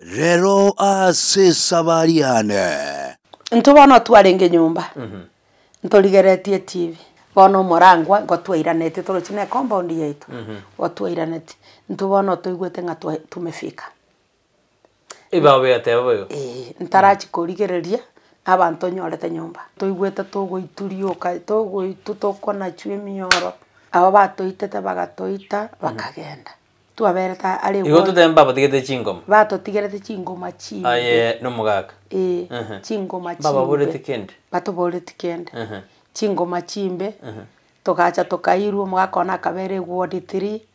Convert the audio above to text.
rero sabariane nto bona twarenge nyumba mm -hmm. tv bona morangwa ngotwairanete tå rå ci ne compound yetu mhm. gotwairanete ntå bona tå iguä nga tå mä bä ka ntaraci kå nyorete nyomba tå iguä te tå gå ituriå ka tå gå abo batå bakagenda mm -hmm twabereta arä igo tå temba batigete chingoma batåtigerete chingoma aye no må gaka ä chingoma chimbebababårete kende batåbårete kende chingoma chimbe tå gacha tokacha tokairu mugaka gakona kabere guondi tiri